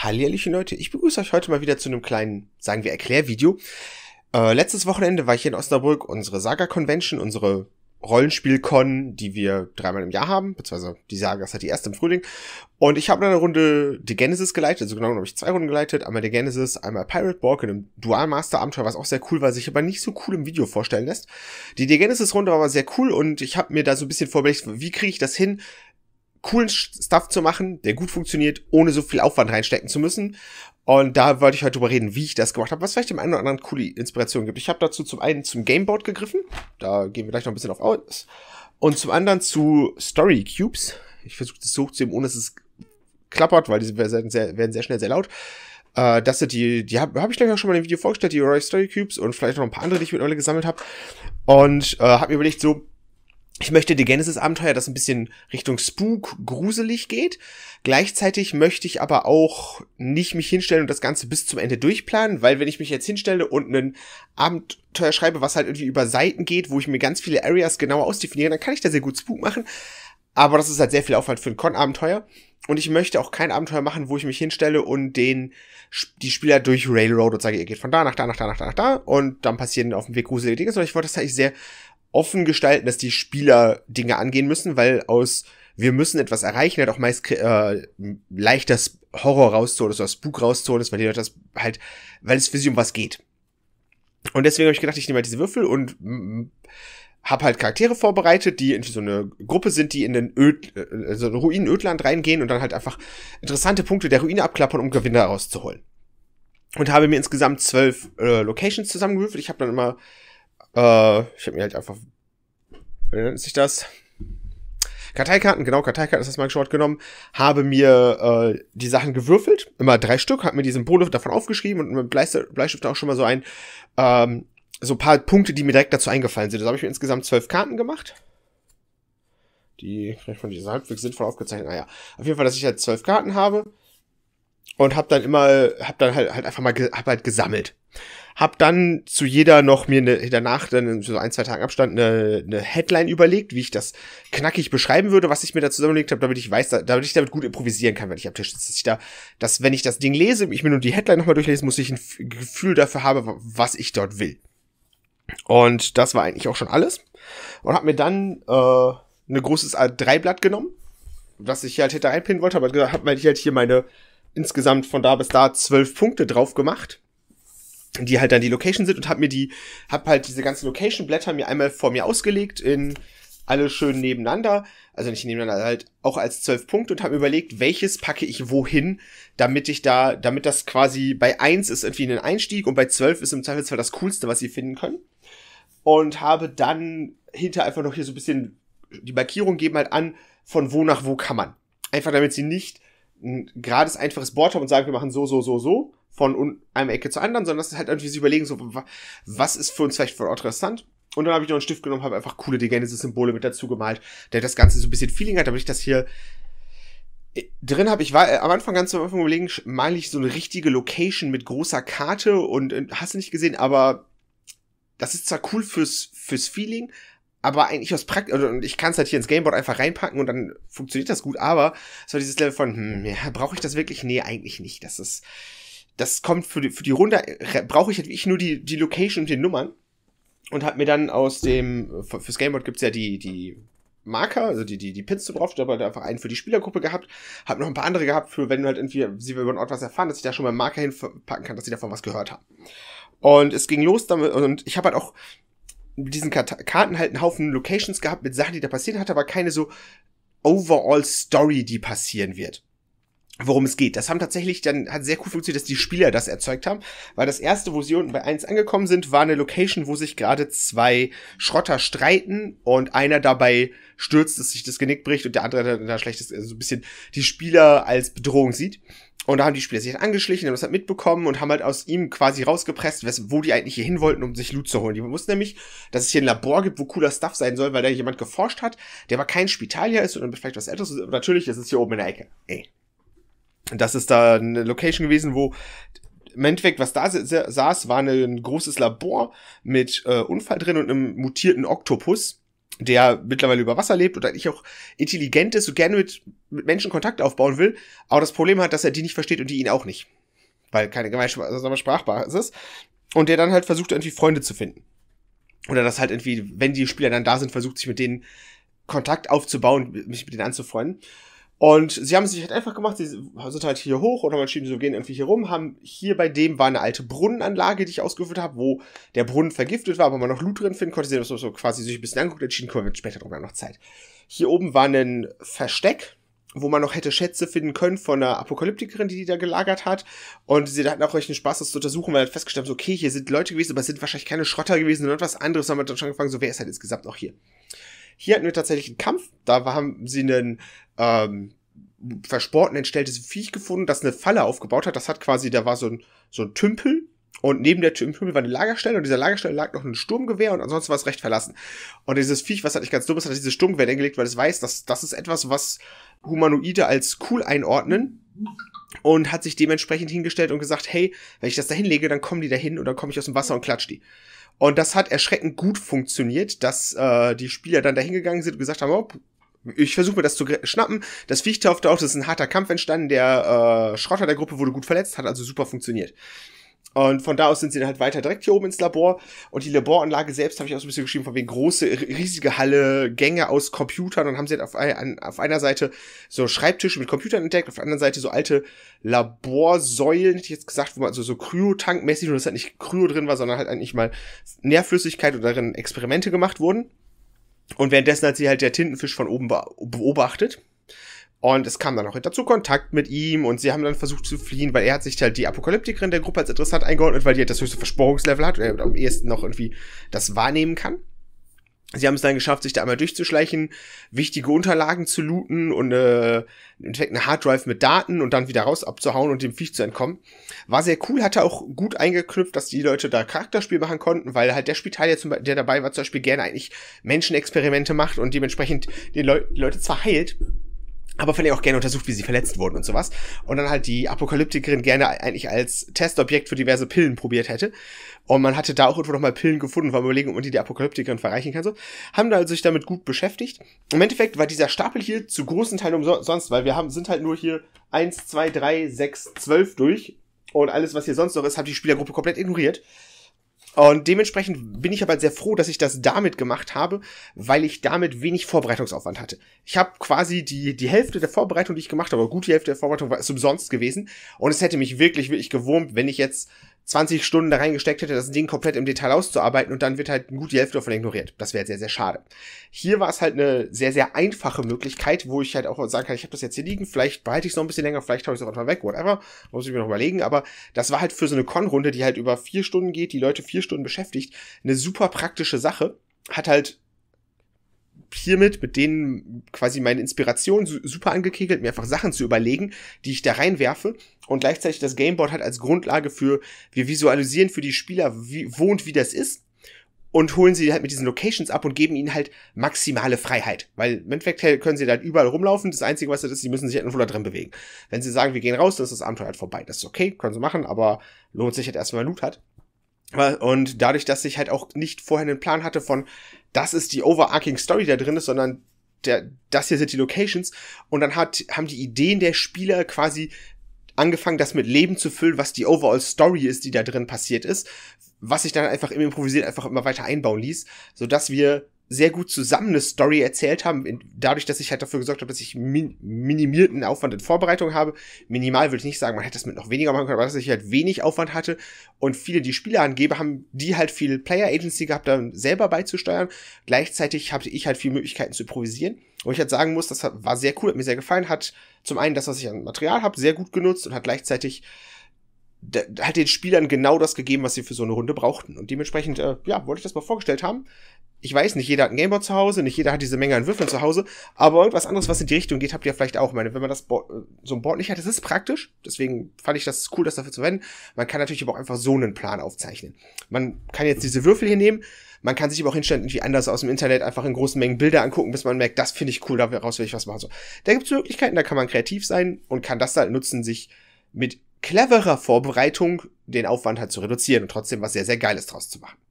Hallihallichen Leute, ich begrüße euch heute mal wieder zu einem kleinen, sagen wir, Erklärvideo. Äh, letztes Wochenende war ich hier in Osnabrück unsere Saga-Convention, unsere Rollenspiel-Con, die wir dreimal im Jahr haben, beziehungsweise die Saga ist halt die erste im Frühling. Und ich habe eine Runde The Genesis geleitet, also genau habe ich zwei Runden geleitet, einmal The Genesis, einmal Pirate Borg in einem Dual-Master-Abenteuer, was auch sehr cool war, sich aber nicht so cool im Video vorstellen lässt. Die The Genesis-Runde war aber sehr cool und ich habe mir da so ein bisschen vorgelegt, wie kriege ich das hin, coolen Stuff zu machen, der gut funktioniert, ohne so viel Aufwand reinstecken zu müssen. Und da wollte ich heute halt drüber reden, wie ich das gemacht habe, was vielleicht dem einen oder anderen coole Inspiration gibt. Ich habe dazu zum einen zum Gameboard gegriffen, da gehen wir gleich noch ein bisschen auf aus, und zum anderen zu Story Cubes. Ich versuche das so zu hochzuheben, ohne dass es klappert, weil diese werden sehr, werden sehr schnell sehr laut. Äh, das sind die, die habe hab ich gleich auch schon mal im Video vorgestellt, die Roy Story Cubes und vielleicht noch ein paar andere, die ich mit mittlerweile gesammelt habe. Und äh, habe mir überlegt, so, ich möchte die Genesis-Abenteuer, das ein bisschen Richtung Spook, gruselig geht. Gleichzeitig möchte ich aber auch nicht mich hinstellen und das Ganze bis zum Ende durchplanen, weil wenn ich mich jetzt hinstelle und ein Abenteuer schreibe, was halt irgendwie über Seiten geht, wo ich mir ganz viele Areas genauer ausdefiniere, dann kann ich da sehr gut Spook machen. Aber das ist halt sehr viel Aufwand für ein Con-Abenteuer. Und ich möchte auch kein Abenteuer machen, wo ich mich hinstelle und den, die Spieler durch Railroad und sage, ihr geht von da nach da, nach da, nach da, nach da. Und dann passieren auf dem Weg gruselige Dinge, sondern ich wollte das eigentlich sehr offen gestalten, dass die Spieler Dinge angehen müssen, weil aus wir müssen etwas erreichen, halt auch meist äh, leicht das Horror rauszuholen das oder Spook rauszuholen ist, weil die Leute das halt, weil es für sie um was geht. Und deswegen habe ich gedacht, ich nehme halt diese Würfel und habe halt Charaktere vorbereitet, die in so eine Gruppe sind, die in den Öd, äh, so Ruinen-Ödland reingehen und dann halt einfach interessante Punkte der Ruine abklappern, um Gewinner rauszuholen. Und habe mir insgesamt zwölf äh, Locations zusammengewürfelt. Ich habe dann immer äh, ich habe mir halt einfach. Wie nennt sich das? Karteikarten, genau, Karteikarten ist das mein Short genommen, habe mir äh, die Sachen gewürfelt, immer drei Stück, habe mir die Symbole davon aufgeschrieben und mit Bleistift, Bleistift auch schon mal so ein, ähm, so ein paar Punkte, die mir direkt dazu eingefallen sind. Da also habe ich mir insgesamt zwölf Karten gemacht. Die vielleicht von dieser halbwegs sinnvoll aufgezeichnet. Naja, auf jeden Fall, dass ich halt zwölf Karten habe und hab dann immer, hab dann halt, halt einfach mal, hab halt gesammelt. Hab dann zu jeder noch mir ne, danach, dann so ein, zwei Tagen Abstand, eine ne Headline überlegt, wie ich das knackig beschreiben würde, was ich mir da zusammengelegt habe, damit ich weiß, da, damit ich damit gut improvisieren kann, wenn ich am Tisch sitze. Dass ich da, dass wenn ich das Ding lese, ich mir nur die Headline nochmal durchlesen muss, ich ein Gefühl dafür habe, was ich dort will. Und das war eigentlich auch schon alles. Und hab mir dann äh, ein ne großes A3-Blatt genommen, was ich halt hätte einpinnen wollte, aber hab mir halt hier meine insgesamt von da bis da zwölf Punkte drauf gemacht, die halt dann die Location sind und habe mir die, habe halt diese ganzen Location-Blätter mir einmal vor mir ausgelegt in alle schön nebeneinander, also nicht nebeneinander, halt auch als zwölf Punkte und habe überlegt, welches packe ich wohin, damit ich da, damit das quasi bei eins ist irgendwie ein Einstieg und bei zwölf ist im Zweifelsfall das Coolste, was sie finden können. Und habe dann hinter einfach noch hier so ein bisschen die Markierung geben halt an, von wo nach wo kann man. Einfach damit sie nicht ein gerades, einfaches Board haben und sagen, wir machen so, so, so, so, von einer Ecke zur anderen, sondern das ist halt irgendwie sich überlegen, so, was ist für uns vielleicht von interessant? Und dann habe ich noch einen Stift genommen, habe einfach coole Degenesis-Symbole mit dazu gemalt, der das Ganze so ein bisschen Feeling hat, damit ich das hier äh, drin habe. Ich war äh, am Anfang ganz am Anfang überlegen, male ich so eine richtige Location mit großer Karte und, und äh, hast du nicht gesehen, aber das ist zwar cool fürs, fürs Feeling, aber eigentlich aus Prakt und ich kann es halt hier ins Gameboard einfach reinpacken und dann funktioniert das gut, aber so dieses Level von, hm, ja, brauche ich das wirklich? Nee, eigentlich nicht. Das ist, das kommt für die, für die Runde, äh, brauche ich halt wirklich nur die, die Location und die Nummern und habe mir dann aus dem, fürs Gameboard gibt es ja die, die Marker, also die, die, die Pins zu drauf, ich habe halt einfach einen für die Spielergruppe gehabt, habe noch ein paar andere gehabt, für wenn du halt irgendwie, sie über einen Ort was erfahren, dass ich da schon mal einen Marker hinpacken kann, dass sie davon was gehört haben. Und es ging los damit, und ich habe halt auch mit diesen Karten halt einen Haufen Locations gehabt mit Sachen, die da passieren hat, aber keine so overall Story, die passieren wird worum es geht. Das haben tatsächlich dann, hat sehr cool funktioniert, dass die Spieler das erzeugt haben, weil das erste, wo sie unten bei eins angekommen sind, war eine Location, wo sich gerade zwei Schrotter streiten und einer dabei stürzt, dass sich das Genick bricht und der andere hat da schlechtes, also so ein bisschen die Spieler als Bedrohung sieht. Und da haben die Spieler sich angeschlichen, haben das halt mitbekommen und haben halt aus ihm quasi rausgepresst, wo die eigentlich hier hin wollten, um sich Loot zu holen. Die wussten nämlich, dass es hier ein Labor gibt, wo cooler Stuff sein soll, weil da jemand geforscht hat, der aber kein Spitalier ist und vielleicht was älteres ist. Und natürlich ist es hier oben in der Ecke. Ey, das ist da eine Location gewesen, wo im Endeffekt, was da saß, war ne, ein großes Labor mit äh, Unfall drin und einem mutierten Oktopus, der mittlerweile über Wasser lebt und eigentlich auch intelligent ist und gerne mit, mit Menschen Kontakt aufbauen will, aber das Problem hat, dass er die nicht versteht und die ihn auch nicht. Weil keine gemeinsame Sprachbasis. Und der dann halt versucht, irgendwie Freunde zu finden. Oder das halt irgendwie, wenn die Spieler dann da sind, versucht sich mit denen Kontakt aufzubauen, mich mit denen anzufreunden. Und sie haben es sich halt einfach gemacht, sie sind halt hier hoch und haben entschieden, so gehen irgendwie hier rum, haben hier bei dem war eine alte Brunnenanlage, die ich ausgeführt habe, wo der Brunnen vergiftet war, aber man noch Loot drin finden konnte, sie haben so quasi sich ein bisschen angeguckt, entschieden, komm, wir später drüber noch Zeit. Hier oben war ein Versteck, wo man noch hätte Schätze finden können von einer Apokalyptikerin, die die da gelagert hat. Und sie hatten auch echt einen Spaß, das zu untersuchen, weil hat festgestellt so, okay, hier sind Leute gewesen, aber es sind wahrscheinlich keine Schrotter gewesen oder etwas anderes. Dann haben wir dann schon angefangen, so, wer ist halt insgesamt noch hier? Hier hatten wir tatsächlich einen Kampf. Da haben sie einen ähm, versporten, entstelltes Viech gefunden, das eine Falle aufgebaut hat. Das hat quasi, da war so ein, so ein Tümpel. Und neben der Tümpel war eine Lagerstelle und dieser Lagerstelle lag noch ein Sturmgewehr und ansonsten war es recht verlassen. Und dieses Viech, was halt nicht ganz dumm ist, hat dieses Sturmgewehr hingelegt, weil es weiß, dass das ist etwas, was Humanoide als cool einordnen und hat sich dementsprechend hingestellt und gesagt, hey, wenn ich das da hinlege, dann kommen die da hin und dann komme ich aus dem Wasser und klatsch die. Und das hat erschreckend gut funktioniert, dass äh, die Spieler dann dahingegangen sind und gesagt haben, oh, ich versuche mir das zu schnappen. Das Viech tauchte auf, das ist ein harter Kampf entstanden. Der äh, Schrotter der Gruppe wurde gut verletzt, hat also super funktioniert. Und von da aus sind sie dann halt weiter direkt hier oben ins Labor. Und die Laboranlage selbst habe ich auch so ein bisschen geschrieben, von wegen große, riesige Halle, Gänge aus Computern. Und haben sie halt auf, ein, auf einer Seite so Schreibtische mit Computern entdeckt, auf der anderen Seite so alte Laborsäulen, hätte ich jetzt gesagt, wo man so, so Kryotankmäßig, nur dass halt nicht Kryo drin war, sondern halt eigentlich mal Nährflüssigkeit und darin Experimente gemacht wurden. Und währenddessen hat sie halt der Tintenfisch von oben beobachtet. Und es kam dann auch dazu Kontakt mit ihm und sie haben dann versucht zu fliehen, weil er hat sich halt die Apokalyptikerin der Gruppe als interessant eingeordnet, weil die halt das höchste Versporungslevel hat und er am ehesten noch irgendwie das wahrnehmen kann. Sie haben es dann geschafft, sich da einmal durchzuschleichen, wichtige Unterlagen zu looten und äh, im eine Harddrive mit Daten und dann wieder raus abzuhauen und dem Viech zu entkommen. War sehr cool, hatte auch gut eingeknüpft, dass die Leute da Charakterspiel machen konnten, weil halt der Spital, der, der dabei war, zum Beispiel gerne eigentlich Menschenexperimente macht und dementsprechend den Leu Leute zwar heilt, aber von ihr auch gerne untersucht, wie sie verletzt wurden und sowas. Und dann halt die Apokalyptikerin gerne eigentlich als Testobjekt für diverse Pillen probiert hätte. Und man hatte da auch irgendwo nochmal Pillen gefunden, war überlegen, ob man die der Apokalyptikerin verreichen kann. So. Haben da also sich damit gut beschäftigt. Im Endeffekt war dieser Stapel hier zu großen Teilen umsonst, weil wir haben, sind halt nur hier eins zwei drei sechs zwölf durch. Und alles, was hier sonst noch ist, hat die Spielergruppe komplett ignoriert. Und dementsprechend bin ich aber sehr froh, dass ich das damit gemacht habe, weil ich damit wenig Vorbereitungsaufwand hatte. Ich habe quasi die, die Hälfte der Vorbereitung, die ich gemacht habe, aber gut die Hälfte der Vorbereitung war es umsonst gewesen. Und es hätte mich wirklich, wirklich gewurmt, wenn ich jetzt 20 Stunden da reingesteckt hätte, das Ding komplett im Detail auszuarbeiten und dann wird halt gut die Hälfte davon ignoriert. Das wäre sehr, sehr schade. Hier war es halt eine sehr, sehr einfache Möglichkeit, wo ich halt auch sagen kann, ich habe das jetzt hier liegen, vielleicht behalte ich es noch ein bisschen länger, vielleicht haue ich es auch einfach weg, whatever. Muss ich mir noch überlegen, aber das war halt für so eine Con-Runde, die halt über vier Stunden geht, die Leute vier Stunden beschäftigt, eine super praktische Sache. Hat halt hiermit mit denen quasi meine Inspiration super angekegelt, mir einfach Sachen zu überlegen, die ich da reinwerfe und gleichzeitig das Gameboard hat als Grundlage für, wir visualisieren für die Spieler, wie, wo wie das ist und holen sie halt mit diesen Locations ab und geben ihnen halt maximale Freiheit. Weil im Endeffekt können sie da überall rumlaufen. Das Einzige, was das ist, sie müssen sich halt nur da drin bewegen. Wenn sie sagen, wir gehen raus, dann ist das Abenteuer halt vorbei. Das ist okay, können sie machen, aber lohnt sich halt erstmal, wenn man Loot hat. Äh, und dadurch, dass ich halt auch nicht vorher einen Plan hatte von, das ist die overarching Story, die da drin ist, sondern der, das hier sind die Locations. Und dann hat, haben die Ideen der Spieler quasi angefangen, das mit Leben zu füllen, was die overall Story ist, die da drin passiert ist, was sich dann einfach im Improvisieren einfach immer weiter einbauen ließ, sodass wir sehr gut zusammen eine Story erzählt haben, dadurch, dass ich halt dafür gesorgt habe, dass ich min minimierten Aufwand in Vorbereitung habe. Minimal würde ich nicht sagen, man hätte das mit noch weniger machen können, aber dass ich halt wenig Aufwand hatte und viele, die Spiele angebe, haben die halt viel Player Agency gehabt, dann selber beizusteuern. Gleichzeitig hatte ich halt viele Möglichkeiten zu improvisieren. Und ich halt sagen muss, das war sehr cool, hat mir sehr gefallen, hat zum einen das, was ich an Material habe, sehr gut genutzt und hat gleichzeitig halt den Spielern genau das gegeben, was sie für so eine Runde brauchten. Und dementsprechend, äh, ja, wollte ich das mal vorgestellt haben. Ich weiß, nicht jeder hat ein Gameboard zu Hause, nicht jeder hat diese Menge an Würfeln zu Hause, aber irgendwas anderes, was in die Richtung geht, habt ihr vielleicht auch. Ich meine, wenn man das Board, äh, so ein Board nicht hat, das ist praktisch. Deswegen fand ich das cool, das dafür zu verwenden. Man kann natürlich aber auch einfach so einen Plan aufzeichnen. Man kann jetzt diese Würfel hier nehmen, man kann sich aber auch hinstellen, irgendwie anders aus dem Internet einfach in großen Mengen Bilder angucken, bis man merkt, das finde ich cool, daraus will ich was machen. So, da gibt's Möglichkeiten, da kann man kreativ sein und kann das halt nutzen, sich mit cleverer Vorbereitung den Aufwand halt zu reduzieren und trotzdem was sehr, sehr Geiles draus zu machen.